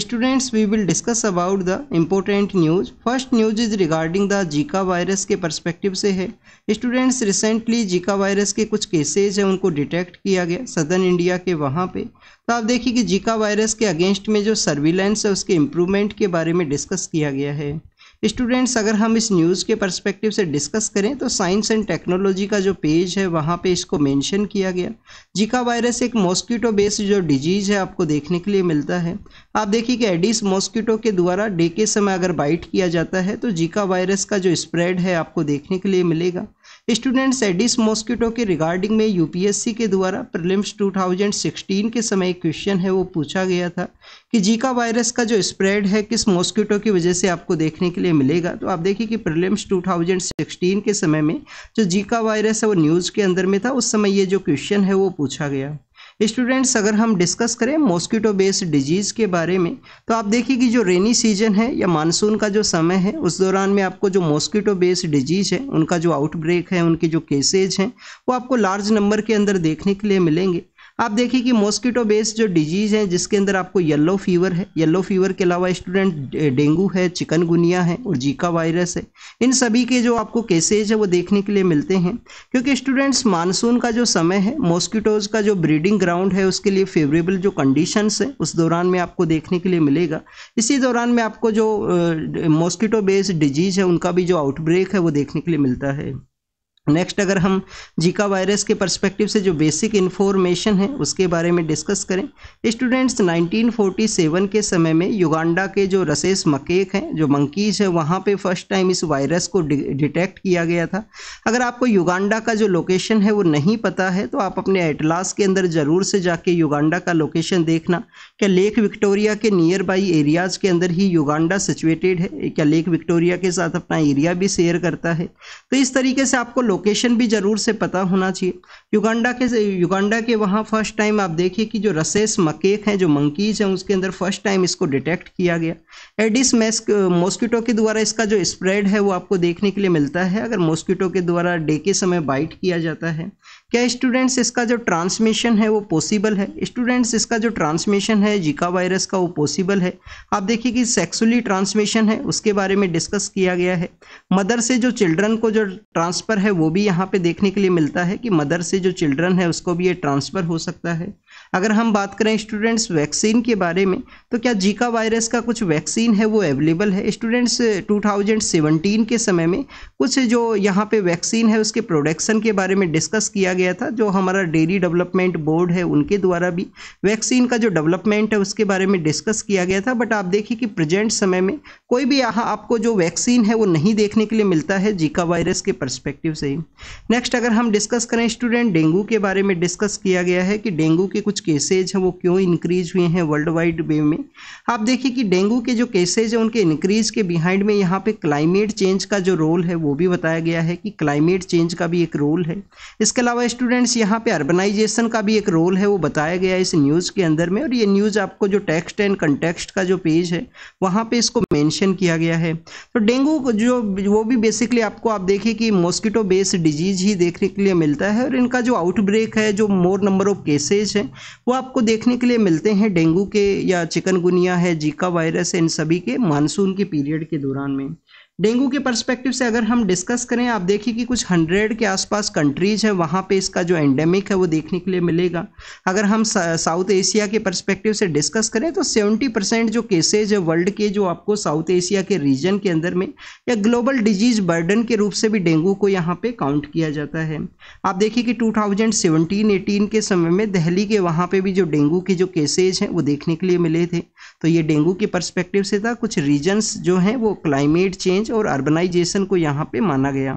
students we will discuss about the important news first news is regarding the Zika virus के perspective से है students recently Zika virus के कुछ cases हैं उनको डिटेक्ट किया गया सदर्न इंडिया के वहाँ पे तो आप देखिए कि जीका वायरस के अगेंस्ट में जो सर्विलेंस है उसके इम्प्रूवमेंट के बारे में डिस्कस किया गया है स्टूडेंट्स अगर हम इस न्यूज़ के पर्सपेक्टिव से डिस्कस करें तो साइंस एंड टेक्नोलॉजी का जो पेज है वहाँ पे इसको मेंशन किया गया जिका वायरस एक मॉस्किटो बेस्ड जो डिजीज़ है आपको देखने के लिए मिलता है आप देखिए कि एडिस मॉस्किटो के द्वारा डे के समय अगर बाइट किया जाता है तो जिका वायरस का जो स्प्रेड है आपको देखने के लिए मिलेगा स्टूडेंट्स एडिस मॉस्किटो के रिगार्डिंग में यूपीएससी के द्वारा प्रिलिम्स 2016 के समय क्वेश्चन है वो पूछा गया था कि जीका वायरस का जो स्प्रेड है किस मॉस्किटो की वजह से आपको देखने के लिए मिलेगा तो आप देखिए कि प्रिलिम्स 2016 के समय में जो जीका वायरस है वो न्यूज़ के अंदर में था उस समय ये जो क्वेश्चन है वो पूछा गया स्टूडेंट्स अगर हम डिस्कस करें मॉस्किटो बेस्ड डिजीज़ के बारे में तो आप देखिए कि जो रेनी सीजन है या मानसून का जो समय है उस दौरान में आपको जो मॉस्किटो बेस्ड डिजीज़ है उनका जो आउटब्रेक है उनके जो केसेज हैं वो आपको लार्ज नंबर के अंदर देखने के लिए मिलेंगे आप देखिए कि मॉस्किटो बेस्ड जो डिजीज़ है जिसके अंदर आपको येलो फीवर है येलो फीवर के अलावा स्टूडेंट डेंगू eh, है चिकनगुनिया है और जीका वायरस है इन सभी के जो आपको केसेज है वो देखने के लिए मिलते हैं क्योंकि स्टूडेंट्स मानसून का जो समय है मॉस्किटोज़ का जो ब्रीडिंग ग्राउंड है उसके लिए फेवरेबल जो कंडीशन है उस दौरान में आपको देखने के लिए मिलेगा इसी दौरान में आपको जो मॉस्किटो बेस्ड डिजीज़ है उनका भी जो आउटब्रेक है वो देखने के लिए मिलता है नेक्स्ट अगर हम जीका वायरस के पर्सपेक्टिव से जो बेसिक इन्फॉर्मेशन है उसके बारे में डिस्कस करें स्टूडेंट्स 1947 के समय में युगांडा के जो रसेस मकेक हैं जो मंकीज है वहाँ पे फर्स्ट टाइम इस वायरस को डिटेक्ट किया गया था अगर आपको युगांडा का जो लोकेशन है वो नहीं पता है तो आप अपने एटलास के अंदर ज़रूर से जाके युगांडा का लोकेशन देखना क्या लेक विक्टोरिया के नियर बाई एरियाज़ के अंदर ही युगांडा सिचुएटेड है क्या लेक विक्टोरिया के साथ अपना एरिया भी शेयर करता है तो इस तरीके से आपको लोकेशन भी ज़रूर से पता होना चाहिए युगांडा के युगांडा के वहाँ फर्स्ट टाइम आप देखिए कि जो रसेस मकेक हैं जो मंकीज हैं उसके अंदर फर्स्ट टाइम इसको डिटेक्ट किया गया एडिस मेस्क मॉस्किटो के द्वारा इसका जो स्प्रेड है वो आपको देखने के लिए मिलता है अगर मॉस्किटो के द्वारा डे के समय बाइट किया जाता है क्या स्टूडेंट्स इसका जो ट्रांसमिशन है वो पॉसिबल है स्टूडेंट्स इसका जो ट्रांसमिशन है जीका वायरस का वो पॉसिबल है आप देखिए कि सेक्सुअली ट्रांसमिशन है उसके बारे में डिस्कस किया गया है मदर से जो चिल्ड्रन को जो ट्रांसफ़र है वो भी यहाँ पे देखने के लिए मिलता है कि मदर से जो चिल्ड्रन है उसको भी ये ट्रांसफ़र हो सकता है अगर हम बात करें स्टूडेंट्स वैक्सीन के बारे में तो क्या जीका वायरस का कुछ वैक्सीन है वो अवेलेबल है स्टूडेंट्स 2017 uh, के समय में कुछ जो यहाँ पे वैक्सीन है उसके प्रोडक्शन के बारे में डिस्कस किया गया था जो हमारा डेयरी डेवलपमेंट बोर्ड है उनके द्वारा भी वैक्सीन का जो डेवलपमेंट है उसके बारे में डिस्कस किया गया था बट आप देखिए कि प्रजेंट समय में कोई भी यहाँ आपको जो वैक्सीन है वो नहीं देखने के लिए मिलता है जीका वायरस के परस्पेक्टिव से ही नेक्स्ट अगर हम डिस्कस करें स्टूडेंट डेंगू के बारे में डिस्कस किया गया है कि डेंगू के कुछ केसेज हैं वो क्यों इंक्रीज हुए हैं वर्ल्ड वाइड वे में आप देखिए कि डेंगू के जो केसेज हैं उनके इंक्रीज के बिहाइंड में यहाँ पे क्लाइमेट चेंज का जो रोल है वो भी बताया गया है कि क्लाइमेट चेंज का भी एक रोल है इसके अलावा स्टूडेंट्स यहाँ पे अर्बनाइजेशन का भी एक रोल है वो बताया गया है इस न्यूज़ के अंदर में और ये न्यूज़ आपको जो टेक्स्ट एंड कंटेक्स्ट का जो पेज है वहाँ पर इसको मैंशन किया गया है तो डेंगू जो वो भी बेसिकली आपको आप देखिए कि मॉस्किटो बेस्ड डिजीज ही देखने के लिए मिलता है और इनका जो आउटब्रेक है जो मोर नंबर ऑफ केसेज हैं वो आपको देखने के लिए मिलते हैं डेंगू के या चिकनगुनिया है जीका वायरस है इन सभी के मानसून के पीरियड के दौरान में डेंगू के परस्पेक्टिव से अगर हम डिस्कस करें आप देखिए कि कुछ हंड्रेड के आसपास कंट्रीज है वहाँ पे इसका जो एंडेमिक है वो देखने के लिए मिलेगा अगर हम साउथ एशिया के परस्पेक्टिव से डिस्कस करें तो सेवेंटी परसेंट जो केसेज है वर्ल्ड के जो आपको साउथ एशिया के रीजन के अंदर में या ग्लोबल डिजीज बर्डन के रूप से भी डेंगू को यहाँ पर काउंट किया जाता है आप देखिए कि टू थाउजेंड एटीन के समय में दहली के वहाँ पर भी जो डेंगू के जो केसेज हैं वो देखने के लिए मिले थे तो ये डेंगू के परस्पेक्टिव से था कुछ रीजन्स जो हैं वो क्लाइमेट चेंज चेंज और अर्बनाइजेशन को यहाँ पे माना गया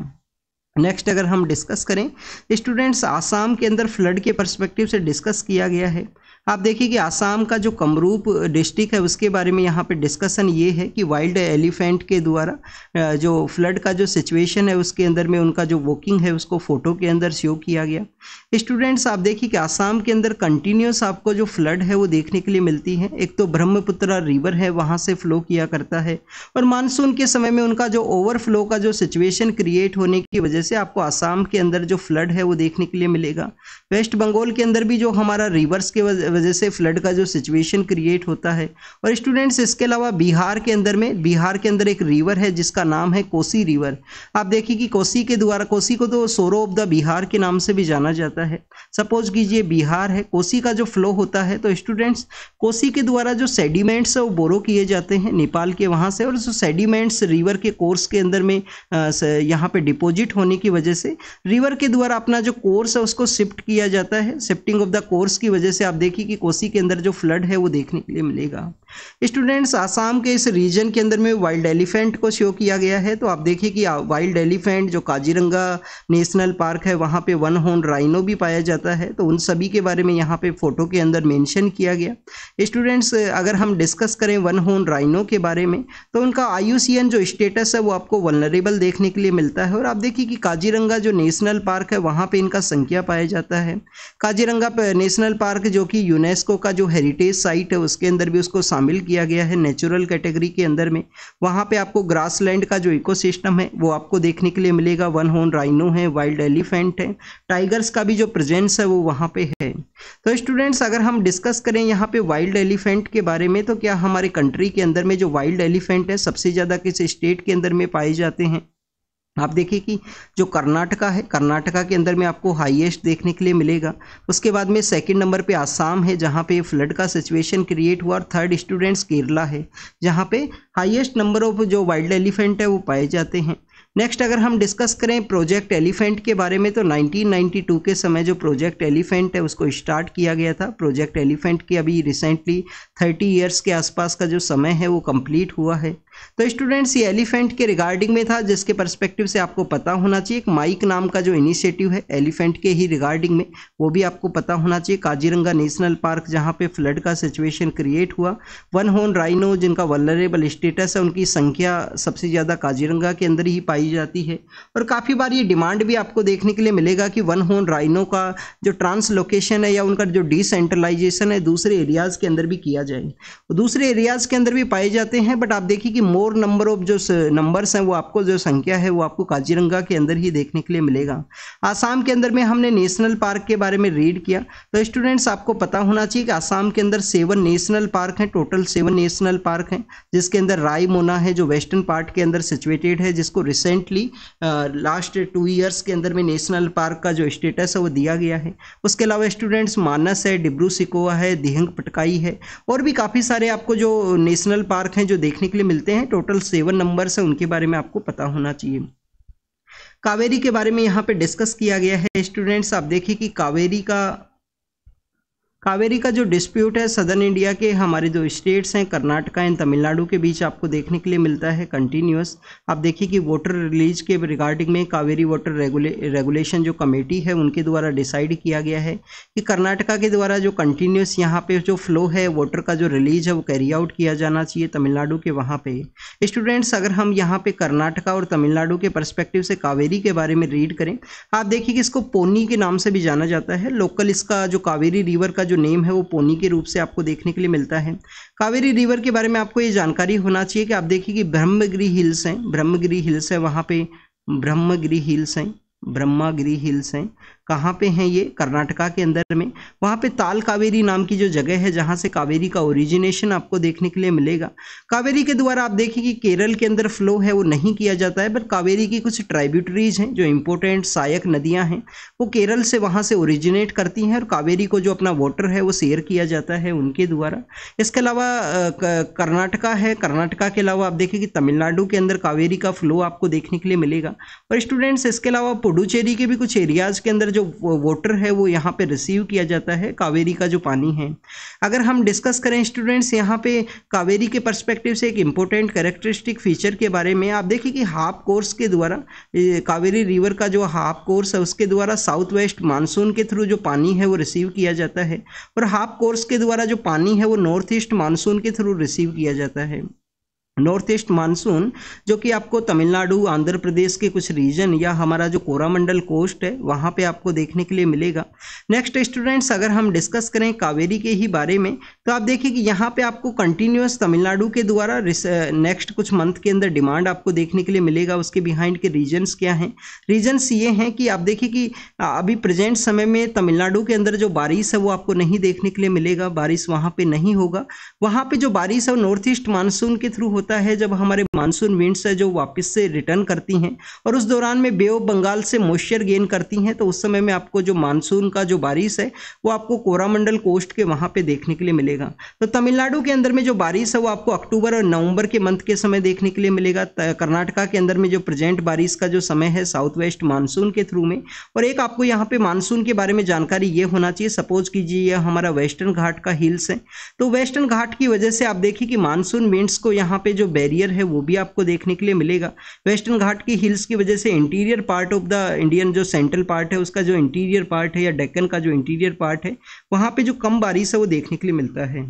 नेक्स्ट अगर हम डिस्कस करें स्टूडेंट्स आसाम के अंदर फ्लड के परस्पेक्टिव से डिस्कस किया गया है आप देखिए कि आसाम का जो कमरूप डिस्ट्रिक्ट है उसके बारे में यहाँ पे डिस्कशन ये है कि वाइल्ड एलिफेंट के द्वारा जो फ्लड का जो सिचुएशन है उसके अंदर में उनका जो वॉकिंग है उसको फ़ोटो के अंदर शो किया गया स्टूडेंट्स आप देखिए कि आसाम के अंदर कंटिन्यूस आपको जो फ्लड है वो देखने के लिए मिलती है एक तो ब्रह्मपुत्र रिवर है वहाँ से फ्लो किया करता है और मानसून के समय में उनका जो ओवरफ्लो का जो सिचुएशन क्रिएट होने की वजह से आपको आसाम के अंदर जो फ्लड है वो देखने के लिए मिलेगा वेस्ट बंगाल के अंदर भी जो हमारा रिवर्स के वजह से फ्लड का जो सिचुएशन क्रिएट होता है और स्टूडेंट्स इसके अलावा बिहार के अंदर में बिहार के अंदर एक रिवर है जिसका नाम है कोसी रिवर आप देखिए कि कोसी के द्वारा कोसी को तो सोरो ऑफ द बिहार के नाम से भी जाना जाता है सपोज कीजिए बिहार है कोसी का जो फ्लो होता है तो स्टूडेंट्स कोसी के द्वारा जो सेडिमेंट्स है वो बोरो किए जाते हैं नेपाल के वहाँ से और जो सेडिमेंट्स रिवर के कोर्स के अंदर में यहाँ पर डिपोजिट होने की वजह से रिवर के द्वारा अपना जो कोर्स है उसको शिफ्ट किया जाता है शिफ्टिंग ऑफ द कोर्स की वजह से आप देखिए की कोसी के अंदर जो फ्लड है वो देखने के लिए मिलेगा स्टूडेंट्स आसाम के इस रीजन के अंदर में वाइल्ड एलिफेंट को शो किया गया है तो आप देखिए कि वाइल्ड एलिफेंट जो काजीरंगा नेशनल पार्क है वहाँ पे वन हॉर्न राइनो भी पाया जाता है तो उन सभी के बारे में यहाँ पे फ़ोटो के अंदर मेंशन किया गया स्टूडेंट्स अगर हम डिस्कस करें वन हॉर्न राइनो के बारे में तो उनका आई जो स्टेटस है वो आपको वनरेबल देखने के लिए मिलता है और आप देखिए कि काजीरंगा जो नेशनल पार्क है वहाँ पर इनका संख्या पाया जाता है काजीरंगा नेशनल पार्क जो कि यूनेस्को का जो हेरिटेज साइट है उसके अंदर भी उसको शामिल किया गया है नेचुरल कैटेगरी के अंदर में वहाँ पे आपको ग्रासलैंड का जो इकोसिस्टम है वो आपको देखने के लिए मिलेगा वन होन राइनो है वाइल्ड एलिफेंट है टाइगर्स का भी जो प्रेजेंस है वो वहाँ पे है तो स्टूडेंट्स अगर हम डिस्कस करें यहाँ पे वाइल्ड एलिफेंट के बारे में तो क्या हमारे कंट्री के अंदर में जो वाइल्ड एलिफेंट है सबसे ज़्यादा किस स्टेट के अंदर में पाए जाते हैं आप देखिए कि जो कर्नाटका है कर्नाटका के अंदर में आपको हाईएस्ट देखने के लिए मिलेगा उसके बाद में सेकंड नंबर पे आसाम है जहाँ पे फ्लड का सिचुएशन क्रिएट हुआ और थर्ड स्टूडेंट्स केरला है जहाँ पे हाईएस्ट नंबर ऑफ जो वाइल्ड एलिफेंट है वो पाए जाते हैं नेक्स्ट अगर हम डिस्कस करें प्रोजेक्ट एलिफेंट के बारे में तो 1992 के समय जो प्रोजेक्ट एलिफेंट है उसको स्टार्ट किया गया था प्रोजेक्ट एलिफेंट के अभी रिसेंटली 30 इयर्स के आसपास का जो समय है वो कंप्लीट हुआ है तो स्टूडेंट्स ये एलिफेंट के रिगार्डिंग में था जिसके परस्पेक्टिव से आपको पता होना चाहिए एक माइक नाम का जो इनिशिएटिव है एलिफेंट के ही रिगार्डिंग में वो भी आपको पता होना चाहिए काजीरंगा नेशनल पार्क जहाँ पे फ्लड का सिचुएशन क्रिएट हुआ वन होन राइनो जिनका वलरेबल स्टेटस है उनकी संख्या सबसे ज़्यादा काजीरंगा के अंदर ही पाई जाती है और काफ़ी बार ये डिमांड भी आपको देखने के लिए मिलेगा कि वन होन राइनो का जो ट्रांसलोकेशन है या उनका जो डिसेंट्रलाइजेशन है दूसरे एरियाज़ के अंदर भी किया जाए दूसरे एरियाज़ के अंदर भी पाए जाते हैं बट आप देखिए कि मोर नंबर ऑफ जो नंबर्स हैं वो आपको जो संख्या है वो आपको काजीरंगा के अंदर ही देखने के लिए मिलेगा आसाम के अंदर में हमने नेशनल पार्क के बारे में रीड किया तो स्टूडेंट्स आपको पता होना चाहिए कि आसाम के अंदर सेवन नेशनल पार्क हैं टोटल सेवन नेशनल पार्क हैं जिसके अंदर राय मोना है जो वेस्टर्न पार्ट के अंदर सिचुएटेड है जिसको रिसेंटली लास्ट टू ईयर्स के अंदर में नेशनल पार्क का जो स्टेटस है वो दिया गया है उसके अलावा स्टूडेंट्स मानस है डिब्रू सिकोवा है दिहंग पटकाई है और भी काफ़ी सारे आपको जो नेशनल पार्क हैं जो देखने के लिए मिलते हैं हैं टोटल सेवन नंबर्स हैं उनके बारे में आपको पता होना चाहिए कावेरी के बारे में यहाँ पे डिस्कस किया गया है स्टूडेंट्स आप देखिए कि कावेरी का कावेरी का जो डिस्प्यूट है सदर्न इंडिया के हमारे जो स्टेट्स हैं कर्नाटका एंड तमिलनाडु के बीच आपको देखने के लिए मिलता है कंटिन्यूस आप देखिए कि वाटर रिलीज के रिगार्डिंग में कावेरी वाटर रेगुले रेगुलेशन जो कमेटी है उनके द्वारा डिसाइड किया गया है कि कर्नाटका के द्वारा जो कंटिन्यूस यहाँ पे जो फ्लो है वाटर का जो रिलीज है वो कैरी आउट किया जाना चाहिए तमिलनाडु के वहाँ पे स्टूडेंट्स अगर हम यहाँ पे कर्नाटका और तमिलनाडु के परस्पेक्टिव से कावेरी के बारे में रीड करें आप देखिए कि इसको पोनी के नाम से भी जाना जाता है लोकल इसका जो कावेरी रिवर का जो नेम है वो पोनी के रूप से आपको देखने के लिए मिलता है कावेरी रिवर के बारे में आपको ये जानकारी होना चाहिए कि आप देखिए कि ब्रह्मगिरी हिल्स हैं ब्रह्मगिरी हिल्स है वहाँ पे ब्रह्मगिरी हिल्स हैं ब्रह्मागिरी हिल्स हैं कहाँ पे हैं ये कर्नाटका के अंदर में वहाँ पे ताल कावेरी नाम की जो जगह है जहाँ से कावेरी का ओरिजिनेशन आपको देखने के लिए मिलेगा कावेरी के द्वारा आप देखिए कि केरल के अंदर फ्लो है वो नहीं किया जाता है बट कावेरी की कुछ ट्राइब्यूटरीज हैं जो इम्पोर्टेंट सहायक नदियाँ हैं वो केरल से वहाँ से ओरिजिनेट करती हैं और कावेरी को जो अपना वाटर है वो शेयर किया जाता है उनके द्वारा इसके अलावा कर्नाटका है कर्नाटका के अलावा आप देखें कि तमिलनाडु के अंदर कावेरी का फ्लो आपको देखने के लिए मिलेगा और स्टूडेंट्स इसके अलावा पुडुचेरी के भी कुछ एरियाज़ के अंदर जो वाटर है वो यहाँ पे रिसीव किया जाता है कावेरी का जो पानी है अगर हम डिस्कस करें स्टूडेंट्स यहाँ पे कावेरी के पर्सपेक्टिव से एक इम्पोर्टेंट करेक्टरिस्टिक फीचर के बारे में आप देखिए कि हाफ कोर्स के द्वारा कावेरी रिवर का जो हाफ कोर्स है उसके द्वारा साउथ वेस्ट मानसून के थ्रू जो पानी है वो रिसीव किया जाता है और हाफ कोर्स के द्वारा जो पानी है वो नॉर्थ ईस्ट मानसून के थ्रू रिसीव किया जाता है नॉर्थ ईस्ट मानसून जो कि आपको तमिलनाडु आंध्र प्रदेश के कुछ रीजन या हमारा जो कोरामंडल कोस्ट है वहाँ पे आपको देखने के लिए मिलेगा नेक्स्ट स्टूडेंट्स अगर हम डिस्कस करें कावेरी के ही बारे में तो आप देखिए कि यहाँ पे आपको कंटिन्यूस तमिलनाडु के द्वारा नेक्स्ट कुछ मंथ के अंदर डिमांड आपको देखने के लिए मिलेगा उसके बिहाइंड के रीजन्स क्या हैं रीजन्स ये हैं कि आप देखिए कि अभी प्रेजेंट समय में तमिलनाडु के अंदर जो बारिश है वो आपको नहीं देखने के लिए मिलेगा बारिश वहाँ पर नहीं होगा वहाँ पर जो बारिश है नॉर्थ ईस्ट मानसून के थ्रू होता है जब हमारे मानसून विंड्स है जो वापस से रिटर्न करती हैं और उस दौरान में बे ऑफ बंगाल से मॉइस्चर गेन करती हैं तो उस समय में आपको जो मानसून का जो बारिश है वो आपको कोरामंडल कोस्ट के वहाँ पर देखने के लिए मिलेगा मिलेगा तो तमिलनाडु के अंदर में जो बारिश है वो आपको अक्टूबर और नवंबर के मंथ के समय देखने के लिए मिलेगा कर्नाटका के अंदर में जो प्रेजेंट बारिश का जो समय है साउथ वेस्ट मानसून के थ्रू में और एक आपको यहाँ पे मानसून के बारे में जानकारी ये होना चाहिए सपोज कीजिए यह हमारा वेस्टर्न घाट का हिल्स है तो वेस्टर्न घाट की वजह से आप देखिए कि मानसून विंड्स को यहाँ पे जो बैरियर है वो भी आपको देखने के लिए मिलेगा वेस्टर्न घाट की हिल्स की वजह से interior part of the Indian जो सेंट्रल पार्ट है उसका जो इंटीरियर पार्ट है या डेक्कन का जो इंटीरियर पार्ट है वहाँ पे जो कम बारिश है वो देखने के लिए मिलता है है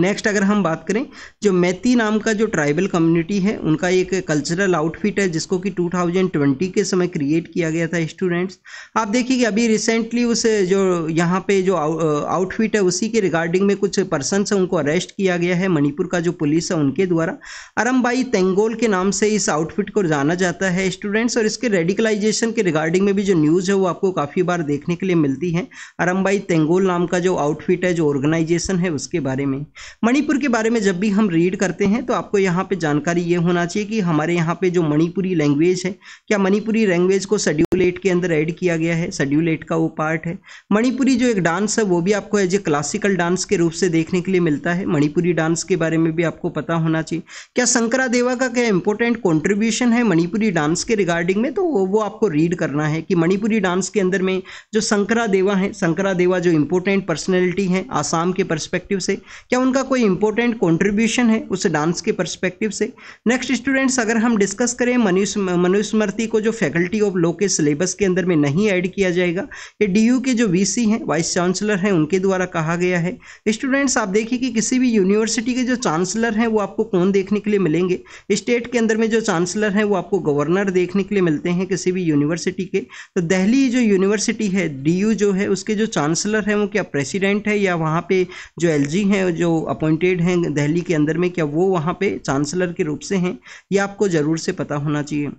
नेक्स्ट अगर हम बात करें जो मैती नाम का जो ट्राइबल कम्युनिटी है उनका एक कल्चरल आउटफिट है जिसको कि 2020 के समय क्रिएट किया गया था स्टूडेंट्स आप देखिए कि अभी रिसेंटली उस जो यहाँ पे जो आउटफिट है उसी के रिगार्डिंग में कुछ पर्सन है उनको अरेस्ट किया गया है मणिपुर का जो पुलिस है उनके द्वारा अरमबाई तेंगोल के नाम से इस आउटफिट को जाना जाता है स्टूडेंट्स और इसके रेडिकलाइजेशन के रिगार्डिंग में भी जो न्यूज़ है वो आपको काफ़ी बार देखने के लिए मिलती है अरमबाई तेंगोल नाम का जो आउटफिट है जो ऑर्गेनाइजेशन है उसके बारे में मणिपुर के बारे में जब भी हम रीड करते हैं तो आपको यहाँ पे जानकारी ये होना चाहिए कि हमारे यहाँ पे जो मणिपुरी लैंग्वेज है क्या मणिपुरी लैंग्वेज को शेड्यूल एट के अंदर ऐड किया गया है शेड्यूल एट का वो पार्ट है मणिपुरी जो एक डांस है वो भी आपको एज ए क्लासिकल डांस के रूप से देखने के लिए मिलता है मणिपुरी डांस के बारे में भी आपको पता होना चाहिए क्या शंकरा देवा का क्या इंपॉर्टेंट कॉन्ट्रीब्यूशन है मणिपुरी डांस के रिगार्डिंग में तो वो वो आपको रीड करना है कि मणिपुरी डांस के अंदर में जो शंकरा देवा है शंकरा देवा जो इंपॉर्टेंट पर्सनैलिटी है आसाम के परस्पेक्टिव से क्या उनका कोई इंपॉर्टेंट कॉन्ट्रीब्यूशन है उस डांस के परस्पेक्टिव से नेक्स्ट स्टूडेंट्स अगर हम डिस्कस करें मनुस्मृति को जो फैकल्टी ऑफ लोकेश सिलेबस के अंदर में नहीं ऐड किया जाएगा ये डीयू के जो वीसी हैं वाइस चांसलर हैं उनके द्वारा कहा गया है स्टूडेंट्स आप देखिए कि किसी भी यूनिवर्सिटी के जो चांसलर हैं वो आपको कौन देखने के लिए मिलेंगे स्टेट के अंदर में जो चांसलर हैं वो आपको गवर्नर देखने के लिए मिलते हैं किसी भी यूनिवर्सिटी के तो दहली जो यूनिवर्सिटी है डी जो है उसके जो चांसलर हैं वो क्या प्रेसिडेंट है या वहाँ पे जो एल हैं जो अपॉइंटेड हैं दहली के अंदर में क्या वो वहाँ पे चांसलर के रूप से हैं ये आपको ज़रूर से पता होना चाहिए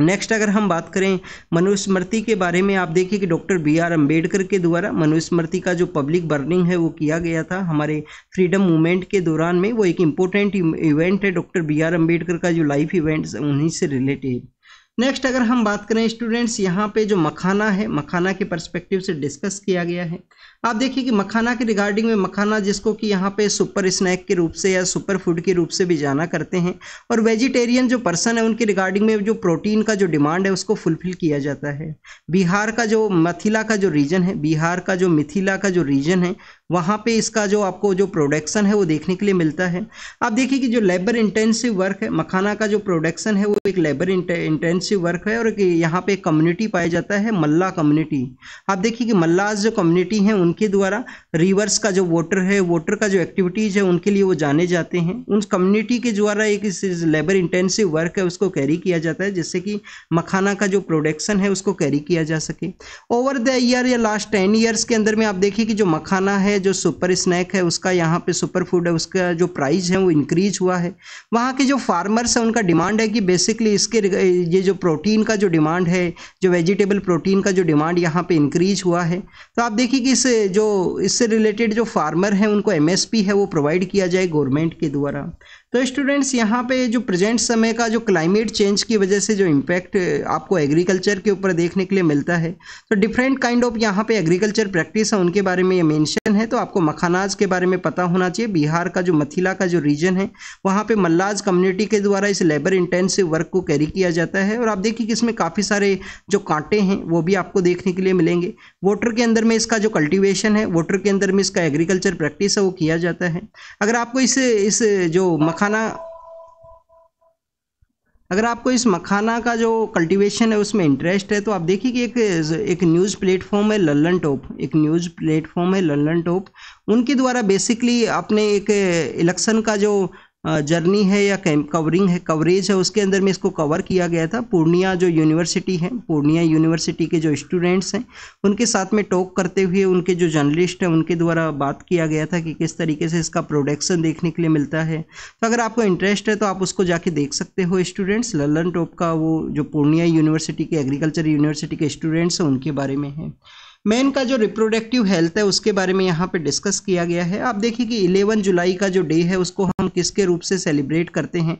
नेक्स्ट अगर हम बात करें मनुस्मृति के बारे में आप देखिए कि डॉक्टर बी आर अम्बेडकर के द्वारा मनुस्मृति का जो पब्लिक बर्निंग है वो किया गया था हमारे फ्रीडम मूवमेंट के दौरान में वो एक इम्पोर्टेंट इवेंट है डॉक्टर बी आर अम्बेडकर का जो लाइफ इवेंट्स उन्हीं से रिलेटेड नेक्स्ट अगर हम बात करें स्टूडेंट्स यहाँ पे जो मखाना है मखाना के परस्पेक्टिव से डिस्कस किया गया है आप देखिए कि मखाना के रिगार्डिंग में मखाना जिसको कि यहाँ पे सुपर स्नैक के रूप से या सुपर फूड के रूप से भी जाना करते हैं और वेजिटेरियन जो पर्सन है उनके रिगार्डिंग में जो प्रोटीन का जो डिमांड है उसको फुलफिल किया जाता है बिहार का जो मिथिला का जो रीजन है बिहार का जो मिथिला का जो रीजन है वहाँ पे इसका जो आपको जो प्रोडक्शन है वो देखने के लिए मिलता है आप देखिए कि जो लेबर इंटेंसिव वर्क है मखाना का जो प्रोडक्शन है वो एक लेबर इंटेंसिव वर्क है और यहाँ पे कम्युनिटी पाया जाता है मल्ला कम्युनिटी आप देखिए कि मल्लाज जो कम्युनिटी है उनके द्वारा रिवर्स का जो वोटर है वोटर का जो एक्टिविटीज़ है उनके लिए वो जाने जाते हैं उन कम्युनिटी के द्वारा एक लेबर इंटेंसिव वर्क है उसको कैरी किया जाता है जिससे कि मखाना का जो प्रोडक्शन है उसको कैरी किया जा सके ओवर द ईयर या लास्ट टेन ईयर्स के अंदर में आप देखिए कि जो मखाना है है जो सुपर स्नैक है उसका यहाँ पे सुपर फूड है उसका जो प्राइस है वो इंक्रीज हुआ है वहाँ के जो फार्मर्स हैं उनका डिमांड है कि बेसिकली इसके ये जो प्रोटीन का जो डिमांड है जो वेजिटेबल प्रोटीन का जो डिमांड यहाँ पे इंक्रीज हुआ है तो आप देखिए कि इस जो इससे रिलेटेड जो फार्मर हैं उनको एम है वो प्रोवाइड किया जाए गवर्नमेंट के द्वारा तो स्टूडेंट्स यहाँ पे जो प्रेजेंट समय का जो क्लाइमेट चेंज की वजह से जो इम्पैक्ट uh, आपको एग्रीकल्चर के ऊपर देखने के लिए मिलता है तो डिफरेंट काइंड ऑफ यहाँ पे एग्रीकल्चर प्रैक्टिस है उनके बारे में ये मेंशन है तो आपको मखानाज के बारे में पता होना चाहिए बिहार का जो मथिला का जो रीजन है वहाँ पर मल्लाज कम्युनिटी के द्वारा इस लेबर इंटेंसिव वर्क को कैरी किया जाता है और आप देखिए कि इसमें काफ़ी सारे जो कांटे हैं वो भी आपको देखने के लिए मिलेंगे वोटर के अंदर में इसका जो कल्टिवेशन है वोटर के अंदर में इसका एग्रीकल्चर प्रैक्टिस है वो किया जाता है अगर आपको इस इस जो मखा मखाना अगर आपको इस मखाना का जो कल्टीवेशन है उसमें इंटरेस्ट है तो आप देखिए कि एक एक न्यूज़ प्लेटफॉर्म है लल्लन टॉप एक न्यूज़ प्लेटफॉर्म है लल्लन टॉप उनके द्वारा बेसिकली आपने एक इलेक्शन का जो जर्नी है या कवरिंग है कवरेज है उसके अंदर में इसको कवर किया गया था पूर्णिया जो यूनिवर्सिटी है पूर्णिया यूनिवर्सिटी के जो स्टूडेंट्स हैं उनके साथ में टॉक करते हुए उनके जो जर्नलिस्ट हैं उनके द्वारा बात किया गया था कि किस तरीके से इसका प्रोडक्शन देखने के लिए मिलता है तो अगर आपको इंटरेस्ट है तो आप उसको जाके देख सकते हो स्टूडेंट्स लल्लन टॉप का वो जो पूर्णिया यूनिवर्सिटी के एग्रीकल्चर यूनिवर्सिटी के स्टूडेंट्स हैं उनके बारे में है मेन का जो रिप्रोडक्टिव हेल्थ है उसके बारे में यहाँ पे डिस्कस किया गया है आप देखिए कि 11 जुलाई का जो डे है उसको हम किसके रूप से सेलिब्रेट करते हैं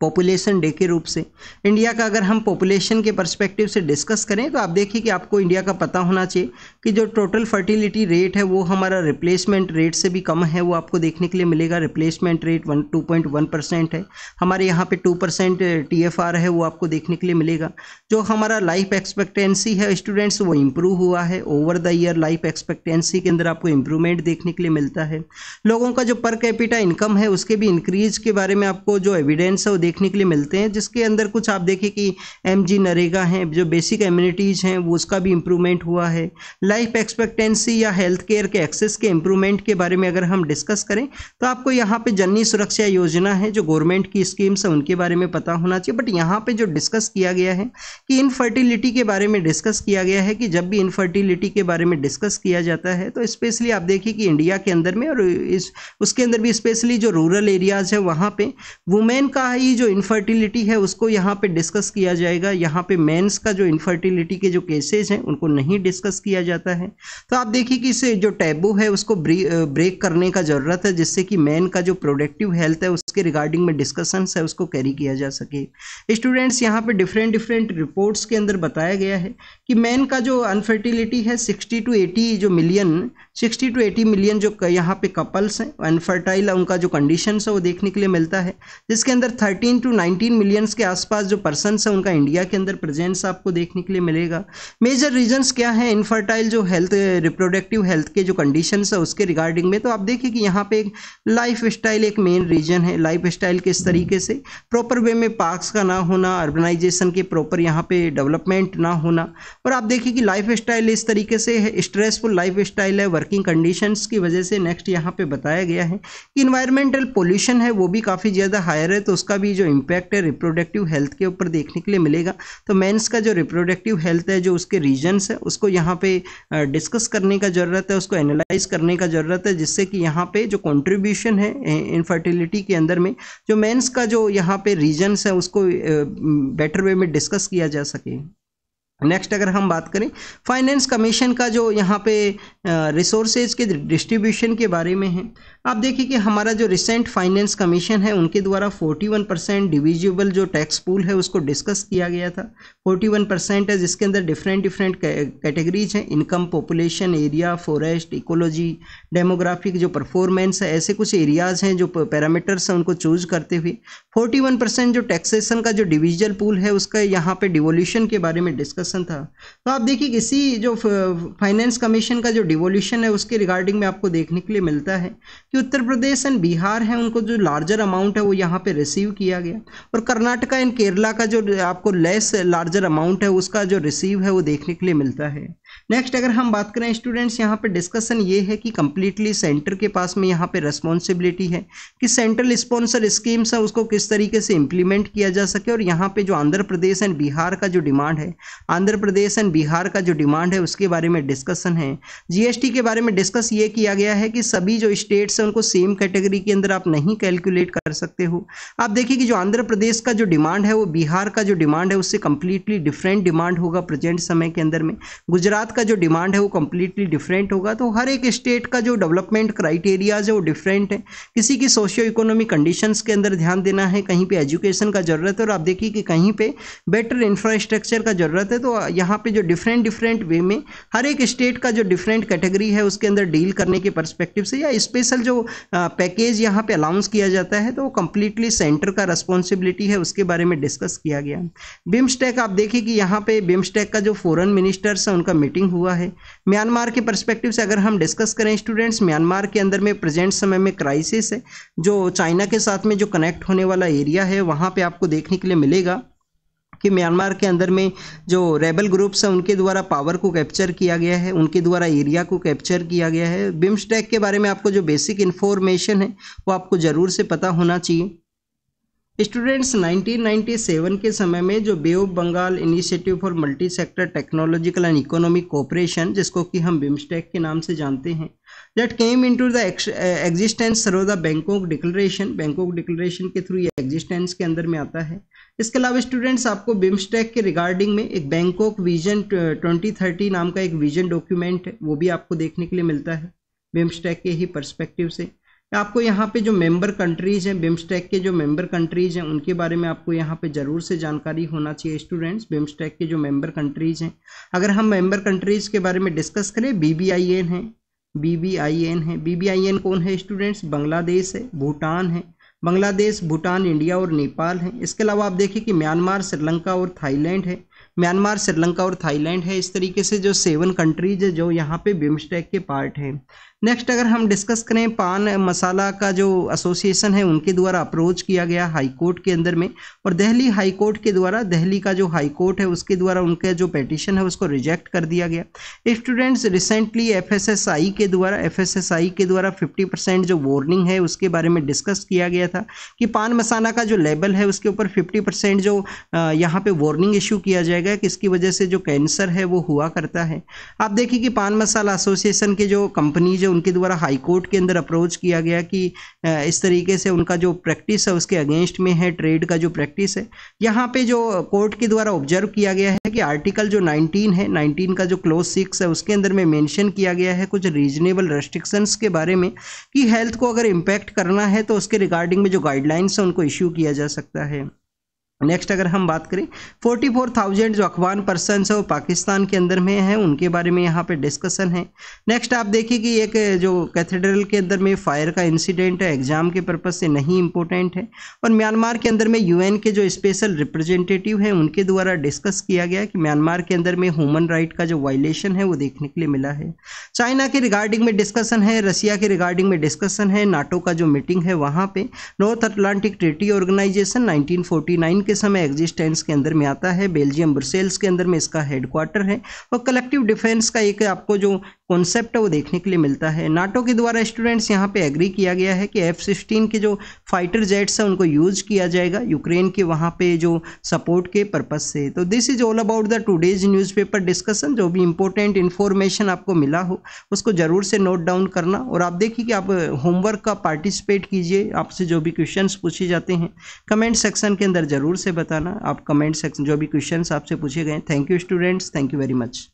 पॉपुलेशन डे के रूप से इंडिया का अगर हम पॉपुलेशन के परस्पेक्टिव से डिस्कस करें तो आप देखिए कि आपको इंडिया का पता होना चाहिए कि जो टोटल फर्टिलिटी रेट है वो हमारा रिप्लेसमेंट रेट से भी कम है वो आपको देखने के लिए मिलेगा replacement rate one two point one percent है हमारे यहाँ पे two percent T F R है वो आपको देखने के लिए मिलेगा जो हमारा लाइफ एक्सपेक्टेंसी है स्टूडेंट्स वो इम्प्रूव हुआ है over the year life expectancy के अंदर आपको इम्प्रूवमेंट देखने के लिए मिलता है लोगों का जो पर कैपिटा इनकम है उसके भी इंक्रीज के बारे में आपको जो एविडेंस है वो देखने के लिए मिलते हैं जिसके अंदर कुछ आप देखिए कि एम जी नरेगा हैं जो बेसिक एम्यूनिटीज़ हैं वो उसका भी इम्प्रूवमेंट हुआ है लाइफ एक्सपेक्टेंसी या हेल्थ केयर के एक्सेस के इम्प्रूवमेंट के बारे में अगर हम डिस्कस करें तो आपको यहाँ पर जननी सुरक्षा योजना है जो गवर्नमेंट की स्कीम्स हैं उनके बारे में पता होना चाहिए बट यहाँ पर जो डिस्कस किया गया है कि इनफर्टिलिटी के बारे में डिस्कस किया गया है कि जब भी इनफर्टिलिटी के बारे में डिस्कस किया जाता है तो स्पेशली आप देखिए कि इंडिया के अंदर में और इस उसके अंदर भी स्पेशली जो रूरल एरियाज़ हैं वहाँ पे वुमेन का ही जो इनफर्टिलिटी है उसको यहाँ पे डिस्कस किया जाएगा यहाँ पे मेंस का जो इनफर्टिलिटी के जो केसेस हैं उनको नहीं डिस्कस किया जाता है तो आप देखिए कि इसे जो टैबू है उसको ब्रेक करने का ज़रूरत है जिससे कि मैन का जो प्रोडक्टिव हेल्थ है उसके रिगार्डिंग में डिस्कशंस है उसको कैरी किया जा सके स्टूडेंट्स यहाँ पे डिफरेंट डिफरेंट रिपोर्ट्स के अंदर बताया गया है कि मैन का जो अनफर्टिलिटी है सिक्सटी टू एटी जो million sixty two eighty million जो यहाँ पे कपल्स हैं अनफर्टाइल उनका जो कंडीशन है वो देखने के लिए मिलता है जिसके अंदर थर्टीन टू नाइनटीन मिलियंस के आसपास जो पर्सनस हैं उनका इंडिया के अंदर प्रेजेंस आपको देखने के लिए मिलेगा मेजर रीजंस क्या है इनफर्टाइल जो हेल्थ रिप्रोडक्टिव हेल्थ के जो कंडीशन है उसके रिगार्डिंग में तो आप देखिए कि यहाँ पे एक लाइफ स्टाइल एक मेन रीजन है लाइफ स्टाइल किस तरीके से प्रॉपर वे में पार्क्स का ना होना अर्बनाइजेशन के प्रॉपर यहाँ पे डेवलपमेंट ना होना और आप देखिए कि लाइफ स्टाइल इस तरीके से है स्ट्रेसफुल लाइफ स्टाइल है वर्किंग कंडीशंस की वजह से नेक्स्ट यहाँ पे बताया गया है कि इन्वायरमेंटल पोल्यूशन है वो भी काफ़ी ज़्यादा हायर है तो उसका भी जो इम्पैक्ट है रिप्रोडक्टिव हेल्थ के ऊपर देखने के लिए मिलेगा तो मेन्स का जो रिप्रोडक्टिव हेल्थ है जो उसके रीजन्स है उसको यहाँ पर डिस्कस करने का ज़रूरत है उसको एनालाइज करने का ज़रूरत है जिससे कि यहाँ पे जो कॉन्ट्रीब्यूशन है इनफर्टिलिटी के अंदर अंदर में जो मेंस का जो यहाँ पे रीजन्स है उसको बेटर वे में डिस्कस किया जा सके नेक्स्ट अगर हम बात करें फाइनेंस कमीशन का जो यहाँ पे रिसोर्सेज के डिस्ट्रीब्यूशन के बारे में है आप देखिए कि हमारा जो रिसेंट फाइनेंस कमीशन है उनके द्वारा 41 परसेंट डिविजिबल जो टैक्स पूल है उसको डिस्कस किया गया था 41 परसेंट है जिसके अंदर डिफरेंट डिफरेंट कैटेगरीज हैं income population area forest ecology demographic जो परफॉर्मेंस है ऐसे कुछ एरियाज़ हैं जो पैरामीटर्स हैं उनको चूज करते हुए फोर्टी परसेंट जो टैक्सेसन का जो डिविजल पूल है उसका यहाँ पे डिवोल्यूशन के बारे में डिस्कसन था तो आप देखिए इसी जो फाइनेंस uh, कमीशन का जो डिवोल्यूशन है उसके रिगार्डिंग में आपको देखने के लिए मिलता है कि उत्तर प्रदेश एंड बिहार है उनको जो लार्जर अमाउंट है वो यहाँ पे रिसीव किया गया और कर्नाटका एंड केरला का जो आपको लेस लार्जर अमाउंट है उसका जो रिसीव है वो देखने के लिए मिलता है नेक्स्ट अगर हम बात करें स्टूडेंट्स यहाँ पे डिस्कशन ये है कि कम्प्लीटली सेंटर के पास में यहाँ पे रेस्पॉन्सिबिलिटी है कि सेंट्रल स्पॉन्सर स्कीम्स है उसको किस तरीके से इम्प्लीमेंट किया जा सके और यहाँ पे जो आंध्र प्रदेश एंड बिहार का जो डिमांड है आंध्र प्रदेश एंड बिहार का जो डिमांड है उसके बारे में डिस्कशन है जीएसटी के बारे में डिस्कस ये किया गया है कि सभी जो स्टेट्स हैं उनको सेम कैटेगरी के अंदर आप नहीं कैलकुलेट कर सकते हो आप देखिए कि जो आंध्र प्रदेश का जो डिमांड है वो बिहार का जो डिमांड है उससे कम्प्लीटली डिफरेंट डिमांड होगा प्रेजेंट समय के अंदर में गुजरात गुजरात का जो डिमांड है वो कम्प्लीटली डिफरेंट होगा तो हर एक स्टेट का जो डेवलपमेंट क्राइटेरियाज है वो डिफरेंट है किसी की सोशियो इकोनॉमिक कंडीशंस के अंदर ध्यान देना है कहीं पे एजुकेशन का ज़रूरत है और आप देखिए कि कहीं पे बेटर इंफ्रास्ट्रक्चर का ज़रूरत है तो यहाँ पे जो डिफरेंट डिफरेंट वे में हर एक स्टेट का जो डिफरेंट कैटेगरी है उसके अंदर डील करने के परस्पेक्टिव से या स्पेशल जो पैकेज यहाँ पे अलाउंस किया जाता है तो वो कम्प्लीटली सेंटर का रिस्पॉन्सिबिलिटी है उसके बारे में डिस्कस किया गया बिम्स्टेक आप देखिए कि यहाँ पे बिम्स्टेक का जो फॉरन मिनिस्टर्स हैं उनका मीटिंग मीटिंग हुआ है म्यांमार के परस्पेक्टिव से अगर हम डिस्कस करें स्टूडेंट्स म्यांमार के अंदर में प्रेजेंट समय में क्राइसिस है जो चाइना के साथ में जो कनेक्ट होने वाला एरिया है वहाँ पर आपको देखने के लिए मिलेगा कि म्यांमार के अंदर में जो रेबल ग्रुप्स हैं उनके द्वारा पावर को कैप्चर किया गया है उनके द्वारा एरिया को कैप्चर किया गया है बिम्स्टेक के बारे में आपको जो बेसिक इन्फॉर्मेशन है वो आपको ज़रूर से पता होना चाहिए स्टूडेंट्स 1997 के समय में जो Bay of Bengal initiative for multi sector technological and economic cooperation जिसको कि हम बिम्स्टेक के नाम से जानते हैं that came into the existence through the Bangkok declaration Bangkok declaration के थ्रू ये एग्जिस्टेंस के अंदर में आता है इसके अलावा स्टूडेंट्स आपको बिम्स्टेक के रिगार्डिंग में एक बैंकॉक विजन थर्टी नाम का एक विजन डॉक्यूमेंट वो भी आपको देखने के लिए मिलता है बिम्स्टेक के ही परस्पेक्टिव से आपको यहाँ पे जो मेंबर कंट्रीज़ हैं बिम्स्टेक के जो मेंबर कंट्रीज़ हैं उनके बारे में आपको यहाँ पे ज़रूर से जानकारी होना चाहिए स्टूडेंट्स बिम्स्टेक के जो मेंबर कंट्रीज़ हैं अगर हम मेंबर कंट्रीज़ के बारे में डिस्कस करें बीबीआईएन है बीबीआईएन है बीबीआईएन कौन है स्टूडेंट्स बांग्लादेश है भूटान है बांग्लादेश भूटान इंडिया और नेपाल है इसके अलावा आप देखिए कि म्यांमार श्रीलंका और थाईलैंड है म्यांमार श्रीलंका और थाईलैंड है इस तरीके से जो सेवन कंट्रीज है जो यहाँ पे बिम्स्टेक के पार्ट हैं नेक्स्ट अगर हम डिस्कस करें पान मसाला का जो एसोसिएशन है उनके द्वारा अप्रोच किया गया हाई कोर्ट के अंदर में और दिल्ली हाई कोर्ट के द्वारा दिल्ली का जो हाई कोर्ट है उसके द्वारा उनका जो पेटिशन है उसको रिजेक्ट कर दिया गया स्टूडेंट्स रिसेंटली एफ के द्वारा एफ के द्वारा फिफ्टी जो वार्निंग है उसके बारे में डिस्कस किया गया था कि पान मसाला का जो लेबल है उसके ऊपर फिफ्टी जो यहाँ पर वार्निंग इशू किया जाएगा कि इसकी वजह से जो कैंसर है वो हुआ करता है आप देखिए कि पान मसाला एसोसिएशन के जो कंपनी जो उनके द्वारा हाईकोर्ट के अंदर अप्रोच किया गया कि इस तरीके से उनका जो प्रैक्टिस है उसके अगेंस्ट में है ट्रेड का जो प्रैक्टिस है यहाँ पे जो कोर्ट के द्वारा ऑब्जर्व किया गया है कि आर्टिकल जो 19 है 19 का जो क्लोज सिक्स है उसके अंदर में मेंशन किया गया है कुछ रीजनेबल रेस्ट्रिक्शंस के बारे में कि हेल्थ को अगर इम्पैक्ट करना है तो उसके रिगार्डिंग में जो गाइडलाइंस है उनको इश्यू किया जा सकता है नेक्स्ट अगर हम बात करें 44,000 जो अफवान पर्सनस है वो पाकिस्तान के अंदर में हैं उनके बारे में यहाँ पे डिस्कशन है नेक्स्ट आप देखिए कि एक जो कैथेड्रल के अंदर में फायर का इंसिडेंट है एग्जाम के पर्पज से नहीं इम्पोर्टेंट है और म्यांमार के अंदर में यूएन के जो स्पेशल रिप्रेजेंटेटिव हैं उनके द्वारा डिस्कस किया गया कि म्यांमार के अंदर में ह्यूमन राइट का जो वायलेशन है वो देखने के लिए मिला है चाइना के रिगार्डिंग में डिस्कसन है रसिया के रिगार्डिंग में डिस्कसन है नाटो का जो मीटिंग है वहाँ पर North Atlantic Treaty Organization nineteen के समय एग्जिस्टेंस के अंदर में आता है बेल्जियम ब्रसेल्स के अंदर में इसका हेडक्वार्टर है और कलेक्टिव डिफेंस का एक आपको जो कॉन्सेप्ट है वो देखने के लिए मिलता है नाटो के द्वारा स्टूडेंट्स यहाँ पे एग्री किया गया है कि एफ सिक्सटीन के जो फाइटर जेट्स हैं उनको यूज किया जाएगा यूक्रेन के वहाँ पे जो सपोर्ट के पर्पज से तो this is all about the today's newspaper discussion जो भी इंपॉर्टेंट इन्फॉर्मेशन आपको मिला हो उसको ज़रूर से नोट डाउन करना और आप देखिए कि आप होमवर्क का पार्टिसिपेट कीजिए आपसे जो भी क्वेश्चन पूछे जाते हैं कमेंट सेक्शन के अंदर ज़रूर ज़रूर से बताना आप कमेंट सेक्शन जो भी क्वेश्चन आपसे पूछे गए thank you students thank you very much